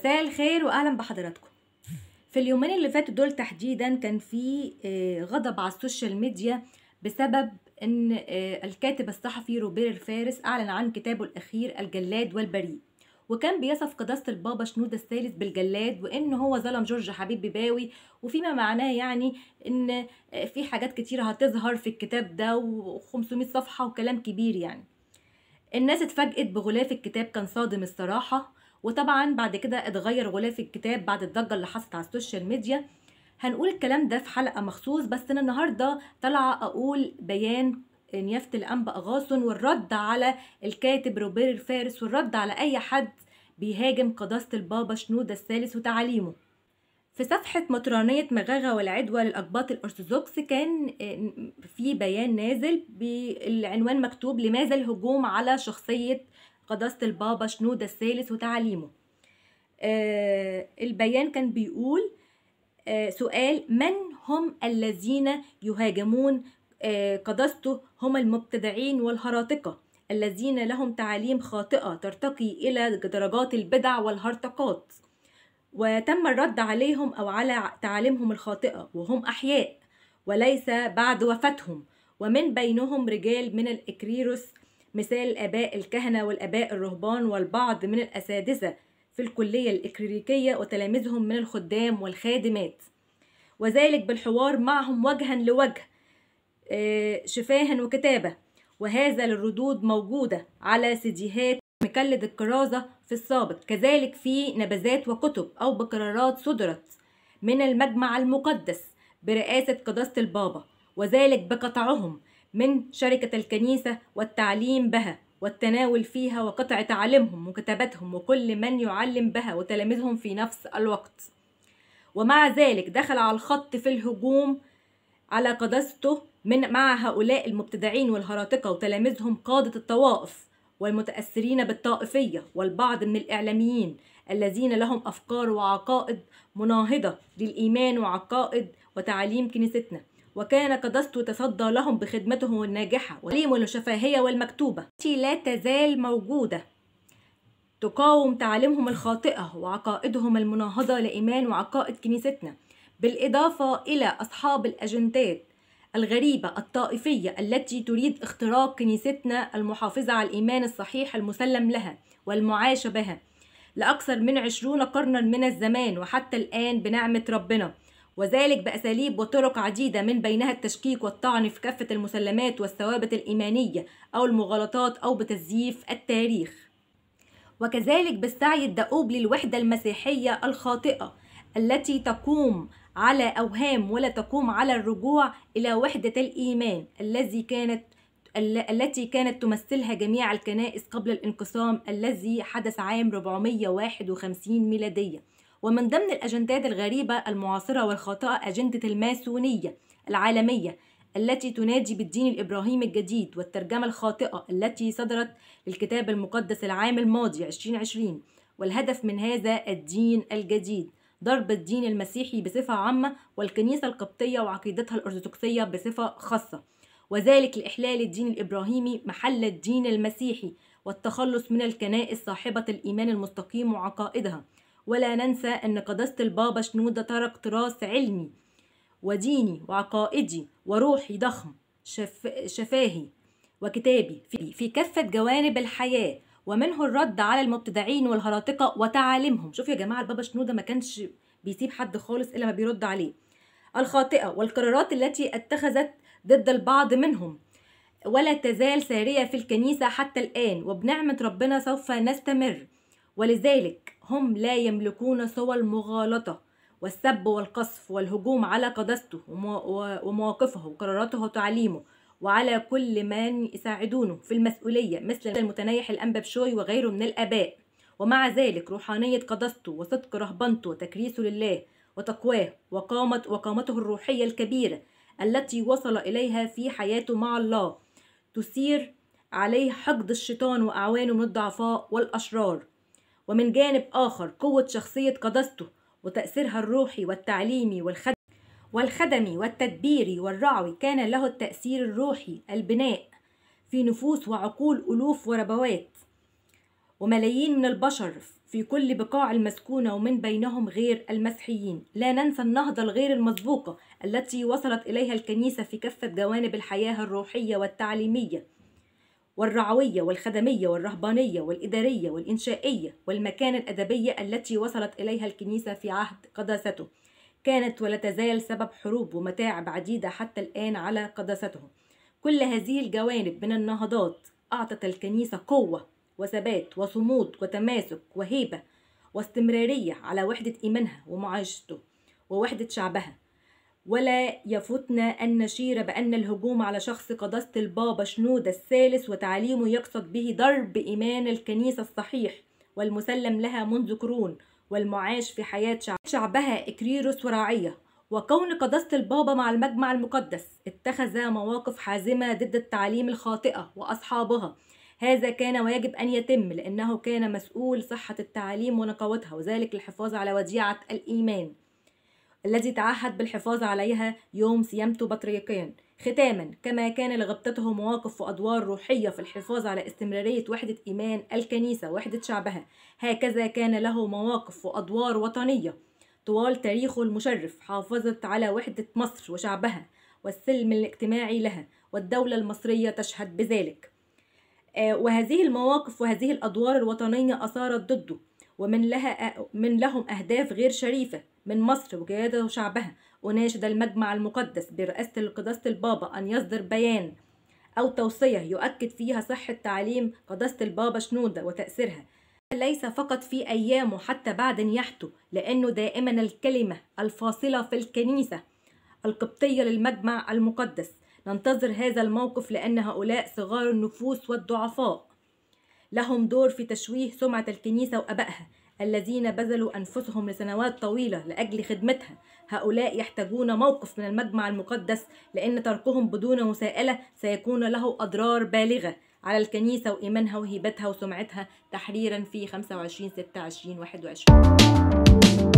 مساء الخير واهلا بحضراتكم في اليومين اللي فاتوا دول تحديدا كان في آه، غضب على السوشيال ميديا بسبب ان آه، الكاتب الصحفي روبير الفارس اعلن عن كتابه الاخير الجلاد والبريء وكان بيصف قداسة البابا شنودة الثالث بالجلاد وإن هو ظلم جورج حبيب بيباوي وفيما معناه يعني إن آه، في حاجات كتيرة هتظهر في الكتاب ده و500 صفحة وكلام كبير يعني الناس اتفاجئت بغلاف الكتاب كان صادم الصراحة وطبعا بعد كده اتغير غلاف الكتاب بعد الضجه اللي حصلت على السوشيال ميديا هنقول الكلام ده في حلقه مخصوص بس انا النهارده طالعه اقول بيان نيافه الانبا غاصن والرد على الكاتب روبير الفارس والرد على اي حد بيهاجم قداسه البابا شنوده الثالث وتعاليمه في صفحة مطرانية مغاغة والعدوى للأقباط الأرثوذكس كان آه، في بيان نازل بالعنوان مكتوب لماذا الهجوم على شخصية قداسة البابا شنودة الثالث وتعاليمه آه، البيان كان بيقول آه، سؤال من هم الذين يهاجمون آه، قداسته هم المبتدعين والهراطقة الذين لهم تعاليم خاطئة ترتقي إلى درجات البدع والهرطقات وتم الرد عليهم أو على تعاليمهم الخاطئة وهم أحياء وليس بعد وفاتهم ومن بينهم رجال من الإكريروس مثال آباء الكهنة والآباء الرهبان والبعض من الأساتذة في الكلية الإكريريكية وتلاميذهم من الخدام والخادمات وذلك بالحوار معهم وجها لوجه آه، شفاها وكتابة وهذا للردود موجودة على سيديهات مكلد الكرازة في السابق كذلك في نبذات وكتب أو بقرارات صدرت من المجمع المقدس برئاسة قداسة البابا وذلك بقطعهم من شركة الكنيسة والتعليم بها والتناول فيها وقطع تعليمهم وكتاباتهم وكل من يعلم بها وتلاميذهم في نفس الوقت ومع ذلك دخل على الخط في الهجوم على قداسته من مع هؤلاء المبتدعين والهراطقة وتلاميذهم قادة الطوائف والمتأثرين بالطائفية والبعض من الإعلاميين الذين لهم أفكار وعقائد مناهضة للإيمان وعقائد وتعاليم كنيستنا وكان قدست تصدى لهم بخدمته الناجحة وليم الشفاهية والمكتوبة التي لا تزال موجودة تقاوم تعاليمهم الخاطئة وعقائدهم المناهضة لإيمان وعقائد كنيستنا بالإضافة إلى أصحاب الأجندات الغريبة الطائفية التي تريد اختراق كنيستنا المحافظة على الإيمان الصحيح المسلم لها والمعاش بها لأكثر من عشرون قرنا من الزمان وحتى الآن بنعمة ربنا وذلك بأساليب وطرق عديدة من بينها التشكيك والطعن في كافة المسلمات والثوابت الإيمانية أو المغالطات أو بتزييف التاريخ وكذلك بالسعي الدؤوب للوحدة المسيحية الخاطئة التي تقوم على أوهام ولا تقوم على الرجوع إلى وحدة الإيمان الذي كانت التي كانت تمثلها جميع الكنائس قبل الانقسام الذي حدث عام 451 ميلادية ومن ضمن الأجندات الغريبة المعاصرة والخاطئة أجندة الماسونية العالمية التي تنادي بالدين الإبراهيمي الجديد والترجمة الخاطئة التي صدرت للكتاب المقدس العام الماضي 2020 والهدف من هذا الدين الجديد ضرب الدين المسيحي بصفة عامة والكنيسة القبطية وعقيدتها الأرثوذكسية بصفة خاصة وذلك لإحلال الدين الإبراهيمي محل الدين المسيحي والتخلص من الكنائس صاحبة الإيمان المستقيم وعقائدها ولا ننسى أن قداسة البابا شنودة ترك تراث علمي وديني وعقائدي وروحي ضخم شف... شفاهي وكتابي في, في كافة جوانب الحياة ومنه الرد على المبتدعين والهراطقة وتعاليمهم شوف يا جماعة البابا شنودة ما كانش بيسيب حد خالص إلا ما بيرد عليه الخاطئة والقرارات التي اتخذت ضد البعض منهم ولا تزال سارية في الكنيسة حتى الآن وبنعمة ربنا سوف نستمر ولذلك هم لا يملكون سوى المغالطة والسب والقصف والهجوم على قدسته ومواقفه وقراراته وتعليمه وعلى كل من يساعدونه في المسؤولية مثل المتنيح الأنبابشوي وغيره من الآباء ومع ذلك روحانية قدسته وصدق رهبنته وتكريسه لله وتقواه وقامت وقامته الروحية الكبيرة التي وصل إليها في حياته مع الله تثير عليه حقد الشيطان وأعوانه من الضعفاء والأشرار ومن جانب آخر قوة شخصية قدسته وتأثيرها الروحي والتعليمي والخدمي والتدبيري والرعوي كان له التأثير الروحي البناء في نفوس وعقول ألوف وربوات وملايين من البشر في كل بقاع المسكونة ومن بينهم غير المسحيين لا ننسى النهضة الغير المسبوقة التي وصلت إليها الكنيسة في كافة جوانب الحياة الروحية والتعليمية والرعوية والخدمية والرهبانية والإدارية والإنشائية والمكانة الأدبية التي وصلت إليها الكنيسة في عهد قداسته كانت ولا تزال سبب حروب ومتاعب عديدة حتى الآن على قداسته كل هذه الجوانب من النهضات أعطت الكنيسة قوة وثبات وصمود وتماسك وهيبة واستمرارية على وحدة إيمانها ومعاشته ووحدة شعبها ولا يفوتنا أن نشير بأن الهجوم على شخص قداسة البابا شنودة الثالث وتعليمه يقصد به ضرب إيمان الكنيسة الصحيح والمسلم لها منذ قرون والمعاش في حياة شعبها إكريروس وراعية وكون قداسة البابا مع المجمع المقدس اتخذ مواقف حازمة ضد التعاليم الخاطئة وأصحابها هذا كان ويجب أن يتم لأنه كان مسؤول صحة التعاليم ونقوتها وذلك للحفاظ على وديعة الإيمان الذي تعهد بالحفاظ عليها يوم سيامته بطريقيا ختاما كما كان لغبطته مواقف وأدوار روحية في الحفاظ على استمرارية وحدة إيمان الكنيسة وحدة شعبها هكذا كان له مواقف وأدوار وطنية طوال تاريخه المشرف حافظت على وحدة مصر وشعبها والسلم الاجتماعي لها والدولة المصرية تشهد بذلك آه، وهذه المواقف وهذه الأدوار الوطنية أثارت ضده ومن لها من لهم أهداف غير شريفة من مصر وقيادة شعبها أناشد المجمع المقدس برئاسة القداسة البابا أن يصدر بيان أو توصية يؤكد فيها صحة تعليم قداسة البابا شنودة وتأثيرها ليس فقط في أيامه حتى بعد نياحته لأنه دائما الكلمة الفاصلة في الكنيسة القبطية للمجمع المقدس ننتظر هذا الموقف لأن هؤلاء صغار النفوس والضعفاء لهم دور في تشويه سمعة الكنيسة وأبائها الذين بذلوا أنفسهم لسنوات طويلة لأجل خدمتها هؤلاء يحتاجون موقف من المجمع المقدس لأن تركهم بدون مساءلة سيكون له أضرار بالغة على الكنيسة وإيمانها وهيبتها وسمعتها تحريرا في 25 26 21